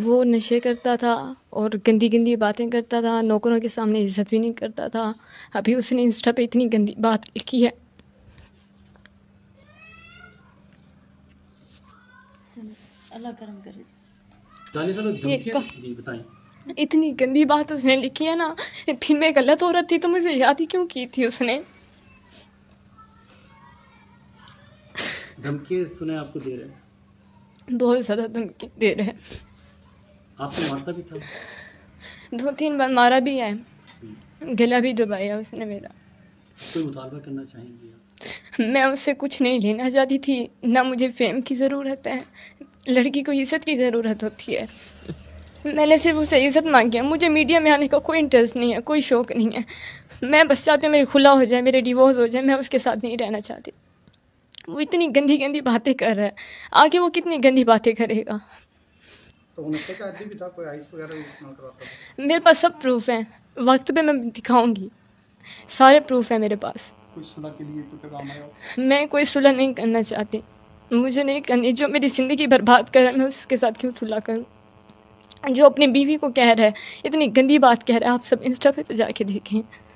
वो नशे करता था और गंदी गंदी बातें करता था नौकरों के सामने इज्जत भी नहीं करता था अभी उसने इंस्टा पे इतनी गंदी बात लिखी है अल्लाह करम करे इतनी गंदी बात उसने लिखी है ना फिर मैं गलत औरत थी तो मुझे याद ही क्यों की थी उसने धमकी सुने आपको दे रहे हैं बहुत ज़्यादा धमकी दे रहे हैं आपको मारता भी था दो तीन बार मारा भी है गला भी दबाया उसने मेरा कोई मुतालबा करना चाहेंगी मैं उससे कुछ नहीं लेना चाहती थी ना मुझे फेम की ज़रूरत है लड़की को इज्जत की ज़रूरत होती है मैंने सिर्फ उसे इज्जत मांगी है मुझे मीडिया में आने का कोई इंटरेस्ट नहीं है कोई शौक नहीं है मैं बस चाहती हूँ मेरे खुला हो जाए मेरे डिवोर्स हो जाए मैं उसके साथ नहीं रहना चाहती वो इतनी गंदी गंदी बातें कर रहा है आगे वो कितनी गंदी बातें करेगा तो मेरे पास सब प्रूफ हैं वक्त पे मैं दिखाऊंगी सारे प्रूफ हैं मेरे पास के लिए मैं कोई सुलह नहीं करना चाहती मुझे नहीं करनी जो मेरी ज़िंदगी बर्बाद कर रहा है मैं उसके साथ क्यों सुलह करूँ जो अपनी बीवी को कह रहा है इतनी गंदी बात कह रहा है आप सब इंस्टा पे तो जाके देखें